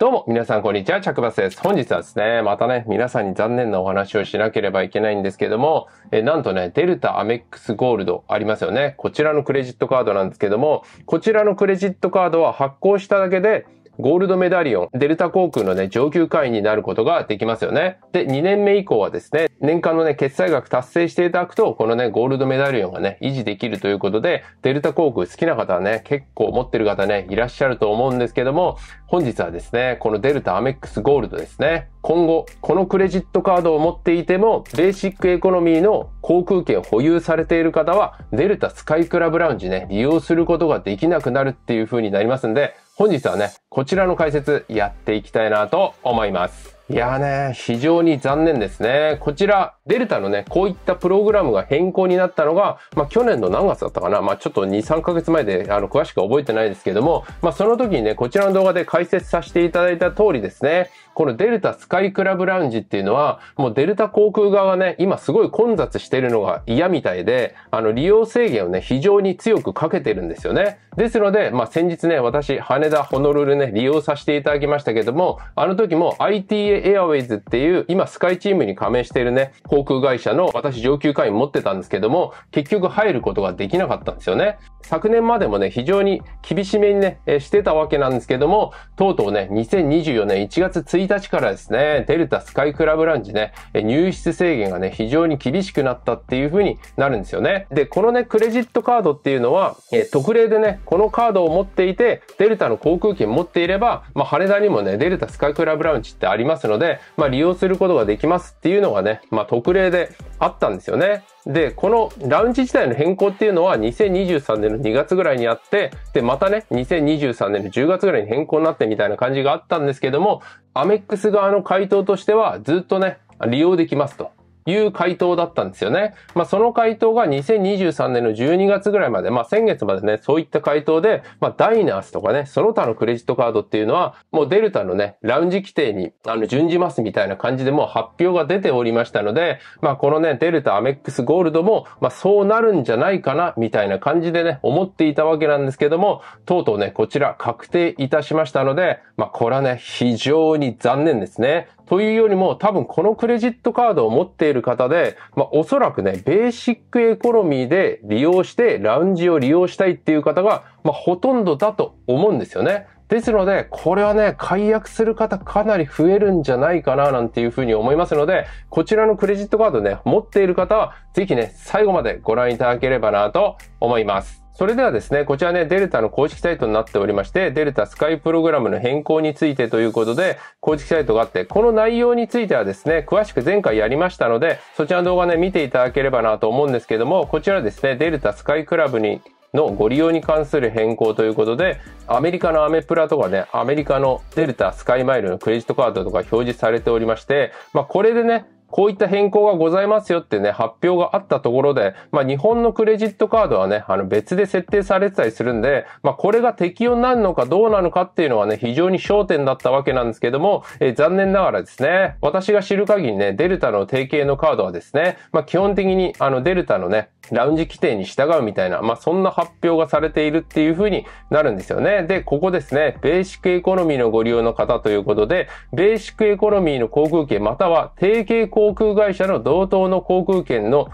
どうも、皆さん、こんにちは。着バスです。本日はですね、またね、皆さんに残念なお話をしなければいけないんですけども、えなんとね、デルタアメックスゴールドありますよね。こちらのクレジットカードなんですけども、こちらのクレジットカードは発行しただけで、ゴールドメダリオン、デルタ航空のね、上級会員になることができますよね。で、2年目以降はですね、年間のね、決済額達成していただくと、このね、ゴールドメダリオンがね、維持できるということで、デルタ航空好きな方はね、結構持ってる方ね、いらっしゃると思うんですけども、本日はですね、このデルタアメックスゴールドですね、今後、このクレジットカードを持っていても、ベーシックエコノミーの航空券を保有されている方は、デルタスカイクラブラウンジね、利用することができなくなるっていう風になりますんで、本日はね、こちらの解説やっていきたいなと思います。いやーね、非常に残念ですね。こちら、デルタのね、こういったプログラムが変更になったのが、まあ去年の何月だったかな。まあちょっと2、3ヶ月前で、あの、詳しく覚えてないですけども、まあその時にね、こちらの動画で解説させていただいた通りですね、このデルタスカイクラブラウンジっていうのは、もうデルタ航空側がね、今すごい混雑してるのが嫌みたいで、あの、利用制限をね、非常に強くかけてるんですよね。ですので、まあ、先日ね、私、羽田、ホノルルね、利用させていただきましたけども、あの時も ITA Airways っていう、今スカイチームに加盟しているね、航空会社の私上級会員持ってたんですけども、結局入ることができなかったんですよね。昨年までもね、非常に厳しめにね、してたわけなんですけども、とうとうね、2024年1月1日1日からですね、デルタスカイクラブランチね、入室制限がね、非常に厳しくなったっていう風になるんですよね。で、このね、クレジットカードっていうのは、え特例でね、このカードを持っていて、デルタの航空券持っていれば、まあ、羽田にもね、デルタスカイクラブラウンジってありますので、まあ、利用することができますっていうのがね、まあ、特例であったんですよね。で、このラウンジ自体の変更っていうのは2023年の2月ぐらいにあって、で、またね、2023年の10月ぐらいに変更になってみたいな感じがあったんですけども、アメックス側の回答としては、ずっとね、利用できますと。いう回答だったんですよね。まあ、その回答が2023年の12月ぐらいまで、まあ、先月までね、そういった回答で、まあ、ダイナースとかね、その他のクレジットカードっていうのは、もうデルタのね、ラウンジ規定に、あの、準じますみたいな感じでもう発表が出ておりましたので、まあ、このね、デルタアメックスゴールドも、まあ、そうなるんじゃないかな、みたいな感じでね、思っていたわけなんですけども、とうとうね、こちら確定いたしましたので、まあ、これはね、非常に残念ですね。というよりも多分このクレジットカードを持っている方で、まあおそらくね、ベーシックエコノミーで利用してラウンジを利用したいっていう方が、まあほとんどだと思うんですよね。ですので、これはね、解約する方かなり増えるんじゃないかな、なんていうふうに思いますので、こちらのクレジットカードね、持っている方は、ぜひね、最後までご覧いただければなと思います。それではですね、こちらね、デルタの公式サイトになっておりまして、デルタスカイプログラムの変更についてということで、公式サイトがあって、この内容についてはですね、詳しく前回やりましたので、そちらの動画ね、見ていただければなと思うんですけども、こちらですね、デルタスカイクラブにのご利用に関する変更ということで、アメリカのアメプラとかね、アメリカのデルタ、スカイマイルのクレジットカードとか表示されておりまして、まあこれでね、こういった変更がございますよってね、発表があったところで、まあ日本のクレジットカードはね、あの別で設定されてたりするんで、まあこれが適用になるのかどうなのかっていうのはね、非常に焦点だったわけなんですけども、えー、残念ながらですね、私が知る限りね、デルタの提携のカードはですね、まあ基本的にあのデルタのね、ラウンジ規定に従うみたいな、まあそんな発表がされているっていう風になるんですよね。で、ここですね、ベーシックエコノミーのご利用の方ということで、ベーシックエコノミーの航空券または提携航航空会社の同等の航空券の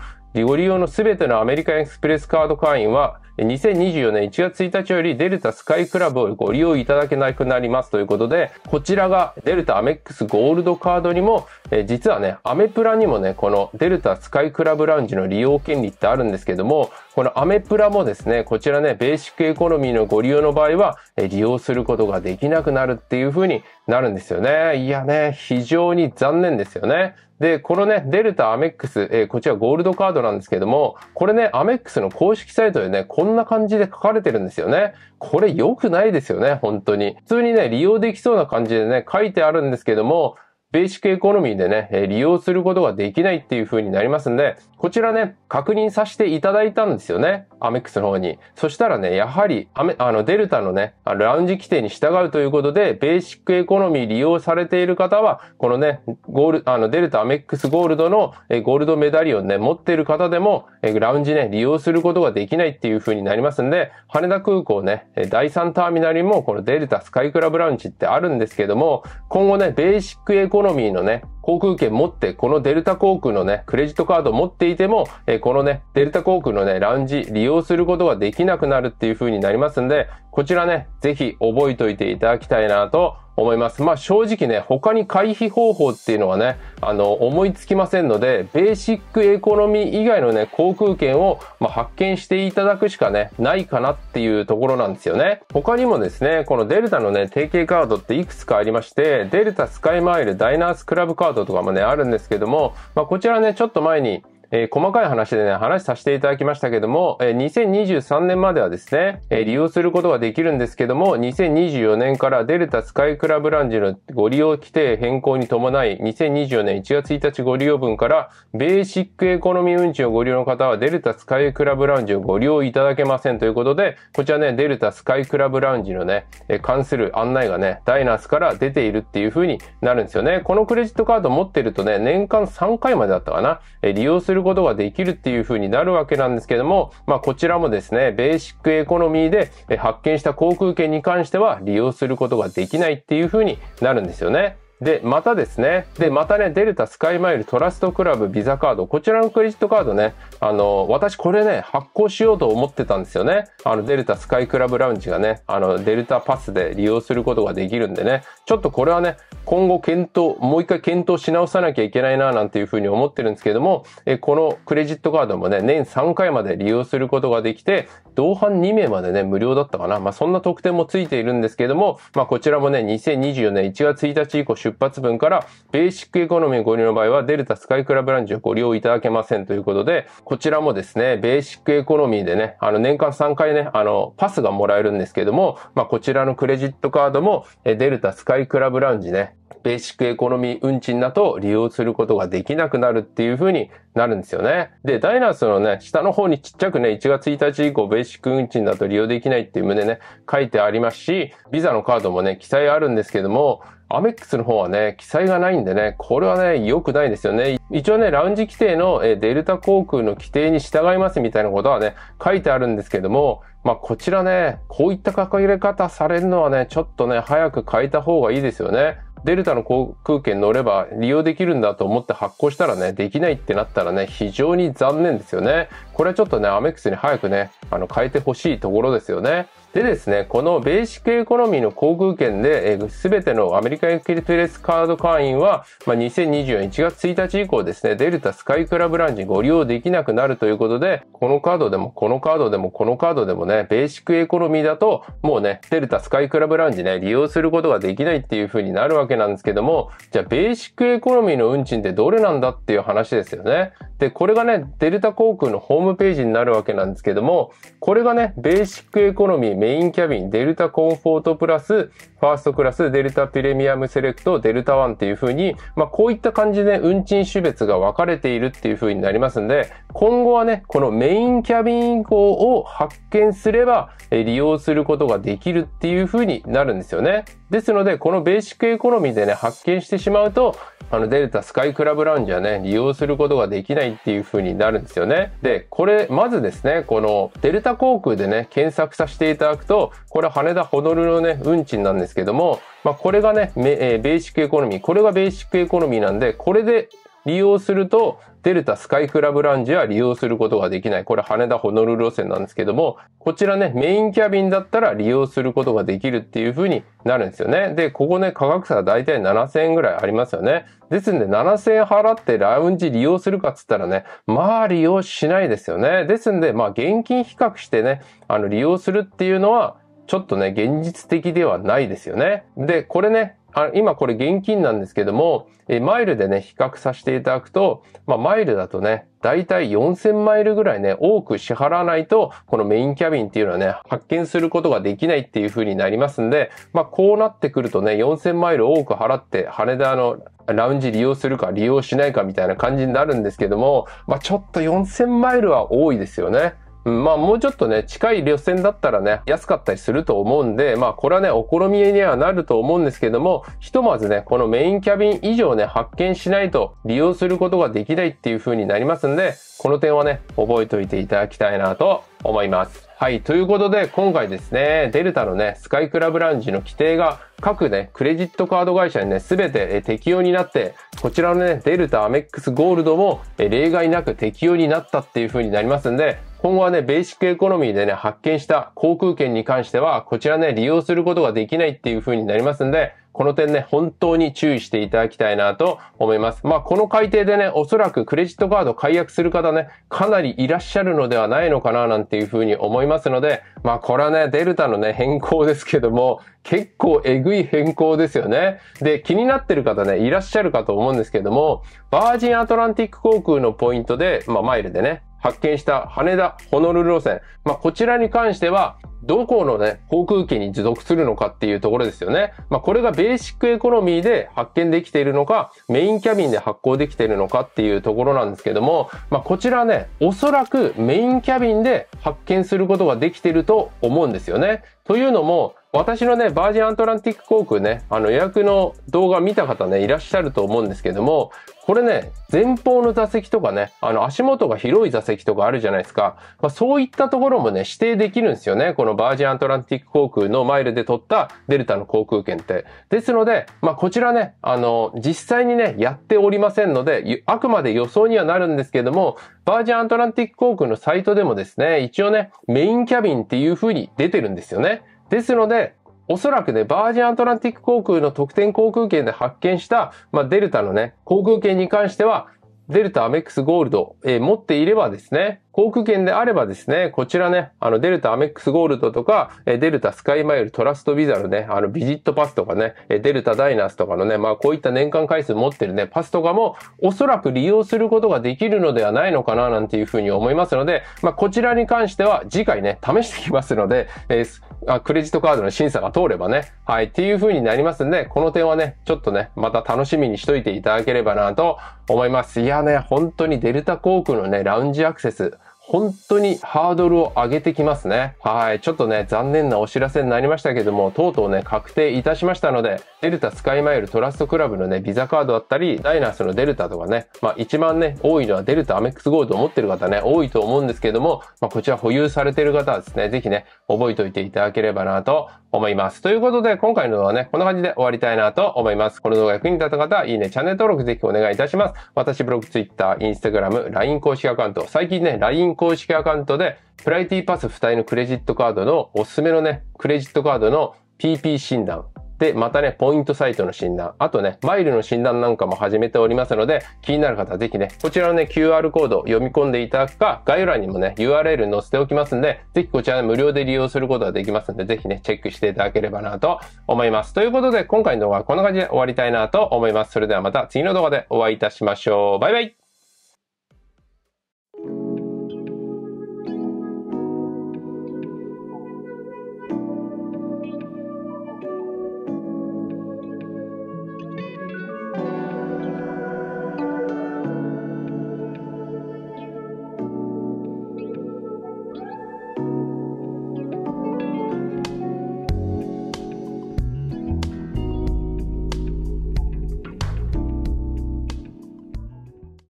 ご利用のすべてのアメリカンエクスプレスカード会員は、2024年1月1日よりデルタスカイクラブをご利用いただけなくなりますということで、こちらがデルタアメックスゴールドカードにも、え実はね、アメプラにもね、このデルタスカイクラブラウンジの利用権利ってあるんですけども、このアメプラもですね、こちらね、ベーシックエコノミーのご利用の場合は、利用することができなくなるっていう風になるんですよね。いやね、非常に残念ですよね。で、このね、デルタアメックス、えー、こちらゴールドカードなんですけども、これね、アメックスの公式サイトでね、こんな感じで書かれてるんですよね。これ良くないですよね、本当に。普通にね、利用できそうな感じでね、書いてあるんですけども、ベーシックエコノミーでね、利用することができないっていう風になりますんで、こちらね、確認させていただいたんですよね。アメックスの方に。そしたらね、やはり、アメ、あの、デルタのね、ラウンジ規定に従うということで、ベーシックエコノミー利用されている方は、このね、ゴール、あの、デルタアメックスゴールドの、ゴールドメダリオンね、持っている方でも、ラウンジね、利用することができないっていう風になりますんで、羽田空港ね、第3ターミナルにも、このデルタスカイクラブラウンジってあるんですけども、今後ね、ベーシックエコノミーのね、航空券持って、このデルタ航空のね、クレジットカード持っていても、えこのね、デルタ航空のね、ラウンジ利用することができなくなるっていう風になりますんで、こちらね、ぜひ覚えておいていただきたいなと思います。まあ正直ね、他に回避方法っていうのはね、あの、思いつきませんので、ベーシックエコノミー以外のね、航空券を、まあ、発見していただくしかね、ないかなっていうところなんですよね。他にもですね、このデルタのね、提携カードっていくつかありまして、デルタスカイマイル、ダイナースクラブカードとかもね、あるんですけども、まあこちらね、ちょっと前に、えー、細かい話でね、話させていただきましたけども、えー、2023年まではですね、えー、利用することができるんですけども、2024年からデルタスカイクラブランジのご利用規定変更に伴い、2024年1月1日ご利用分から、ベーシックエコノミー運賃をご利用の方は、デルタスカイクラブランジをご利用いただけませんということで、こちらね、デルタスカイクラブラウンジのね、え関する案内がね、ダイナースから出ているっていう風になるんですよね。このクレジットカード持ってるとね、年間3回までだったかな、え利用するることができるっていう風になるわけなんですけども、まあこちらもですね、ベーシックエコノミーで発見した航空券に関しては利用することができないっていう風になるんですよね。で、またですね。で、またね、デルタ、スカイマイル、トラストクラブ、ビザカード。こちらのクレジットカードね。あの、私これね、発行しようと思ってたんですよね。あの、デルタ、スカイクラブラウンジがね、あの、デルタパスで利用することができるんでね。ちょっとこれはね、今後検討、もう一回検討し直さなきゃいけないな、なんていうふうに思ってるんですけども、えこのクレジットカードもね、年3回まで利用することができて、同伴2名までね、無料だったかな。まあ、そんな特典もついているんですけども、まあ、こちらもね、2024年1月1日以降出発分から、ベーシックエコノミーご利用の場合は、デルタスカイクラブランジをご利用いただけませんということで、こちらもですね、ベーシックエコノミーでね、あの、年間3回ね、あの、パスがもらえるんですけども、まあ、こちらのクレジットカードも、デルタスカイクラブラウンジね、ベーシックエコノミー運賃だと利用することができなくなるっていう風になるんですよね。で、ダイナースのね、下の方にちっちゃくね、1月1日以降、ベーシック運賃だと利用できないっていう旨ね、書いてありますし、ビザのカードもね、記載あるんですけども、アメックスの方はね、記載がないんでね、これはね、良くないですよね。一応ね、ラウンジ規定のデルタ航空の規定に従いますみたいなことはね、書いてあるんですけども、まあ、こちらね、こういった書げれ方されるのはね、ちょっとね、早く変えた方がいいですよね。デルタの航空券乗れば利用できるんだと思って発行したらね、できないってなったらね、非常に残念ですよね。これはちょっとね、アメックスに早くね、あの、変えてほしいところですよね。でですね、このベーシックエコノミーの航空券で、す、え、べ、てのアメリカエクリプレスカード会員は、まあ、2024年1月1日以降ですね、デルタスカイクラブランチご利用できなくなるということで、このカードでも、このカードでも、このカードでもね、ベーシックエコノミーだと、もうね、デルタスカイクラブランチね、利用することができないっていう風になるわけなんですけども、じゃあ、ベーシックエコノミーの運賃ってどれなんだっていう話ですよね。で、これがね、デルタ航空のホームページになるわけなんですけども、これがね、ベーシックエコノミーメインキャビン、デルタコンフォートプラス、ファーストクラス、デルタプレミアムセレクト、デルタワンっていう風に、まあ、こういった感じで運賃種別が分かれているっていう風になりますんで、今後はね、このメインキャビン以降を発見すれば、利用することができるっていう風になるんですよね。ですので、このベーシックエコノミーでね、発見してしまうと、あのデルタスカイクラブラウンジはね、利用することができないっていう風になるんですよね。で、これ、まずですね、このデルタ航空でね、検索させていただくと、これ羽田ホノルルのね、運賃なんですけども、まあ、これがね、えー、ベーシックエコノミー、これがベーシックエコノミーなんで、これで利用すると、デルタスカイクラブランジは利用することができない。これ羽田ホノルル路線なんですけども、こちらね、メインキャビンだったら利用することができるっていう風になるんですよね。で、ここね、価格差だいたい7000円ぐらいありますよね。ですんで、7000円払ってラウンジ利用するかっつったらね、まあ利用しないですよね。ですんで、まあ現金比較してね、あの利用するっていうのは、ちょっとね、現実的ではないですよね。で、これね、あ今これ現金なんですけども、えマイルでね、比較させていただくと、まあ、マイルだとね、だいたい4000マイルぐらいね、多く支払わないと、このメインキャビンっていうのはね、発見することができないっていう風になりますんで、まあ、こうなってくるとね、4000マイル多く払って、羽田のラウンジ利用するか利用しないかみたいな感じになるんですけども、まあ、ちょっと4000マイルは多いですよね。うん、まあもうちょっとね、近い旅線だったらね、安かったりすると思うんで、まあこれはね、お好みにはなると思うんですけども、ひとまずね、このメインキャビン以上ね、発見しないと利用することができないっていう風になりますんで、この点はね、覚えておいていただきたいなと思います。はい。ということで、今回ですね、デルタのね、スカイクラブランジの規定が各ね、クレジットカード会社にね、すべて適用になって、こちらのね、デルタアメックスゴールドも例外なく適用になったっていう風になりますんで、今後はね、ベーシックエコノミーでね、発見した航空券に関しては、こちらね、利用することができないっていう風になりますんで、この点ね、本当に注意していただきたいなと思います。まあ、この改定でね、おそらくクレジットカード解約する方ね、かなりいらっしゃるのではないのかななんていうふうに思いますので、まあ、これはね、デルタのね、変更ですけども、結構えぐい変更ですよね。で、気になってる方ね、いらっしゃるかと思うんですけども、バージンアトランティック航空のポイントで、まあ、マイルでね、発見した羽田、ホノルル路線。まあ、こちらに関しては、どこのね、航空機に持続するのかっていうところですよね。まあ、これがベーシックエコノミーで発見できているのか、メインキャビンで発行できているのかっていうところなんですけども、まあ、こちらね、おそらくメインキャビンで発見することができていると思うんですよね。というのも、私のね、バージンアントランティック航空ね、あの予約の動画見た方ね、いらっしゃると思うんですけども、これね、前方の座席とかね、あの足元が広い座席とかあるじゃないですか。まあ、そういったところもね、指定できるんですよね。このバージンアントランティック航空のマイルで取ったデルタの航空券って。ですので、まあこちらね、あの、実際にね、やっておりませんので、あくまで予想にはなるんですけども、バージンアントランティック航空のサイトでもですね、一応ね、メインキャビンっていう風に出てるんですよね。ですので、おそらくね、バージンアトランティック航空の特典航空券で発見した、まあ、デルタのね、航空券に関しては、デルタアメックスゴールド、えー、持っていればですね、航空券であればですね、こちらね、あの、デルタアメックスゴールドとか、えー、デルタスカイマイルトラストビザのね、あの、ビジットパスとかね、えー、デルタダイナースとかのね、まあ、こういった年間回数持ってるね、パスとかも、おそらく利用することができるのではないのかな、なんていうふうに思いますので、まあ、こちらに関しては、次回ね、試してきますので、えー、あクレジットカードの審査が通ればね、はい、っていう風になりますんで、この点はね、ちょっとね、また楽しみにしといていただければなと思います。いやね、本当にデルタ航空のね、ラウンジアクセス、本当にハードルを上げてきますね。はい。ちょっとね、残念なお知らせになりましたけども、とうとうね、確定いたしましたので、デルタスカイマイルトラストクラブのね、ビザカードだったり、ダイナースのデルタとかね、まあ一番ね、多いのはデルタアメックスゴールドを持ってる方ね、多いと思うんですけども、まあこちら保有されてる方はですね、ぜひね、覚えておいていただければなと思います。ということで、今回の動画はね、こんな感じで終わりたいなと思います。この動画役に立った方は、いいね、チャンネル登録ぜひお願いいたします。私、ブログ、ツイッター、インスタグラム、LINE 公式アカウント、最近ね、LINE 公式アカウントで、プライティパス付帯のクレジットカードのおすすめのね、クレジットカードの PP 診断、で、またね、ポイントサイトの診断、あとね、マイルの診断なんかも始めておりますので、気になる方はぜひね、こちらのね、QR コードを読み込んでいただくか、概要欄にもね、URL 載せておきますんで、ぜひこちら無料で利用することができますんで、ぜひね、チェックしていただければなと思います。ということで、今回の動画はこんな感じで終わりたいなと思います。それではまた次の動画でお会いいたしましょう。バイバイ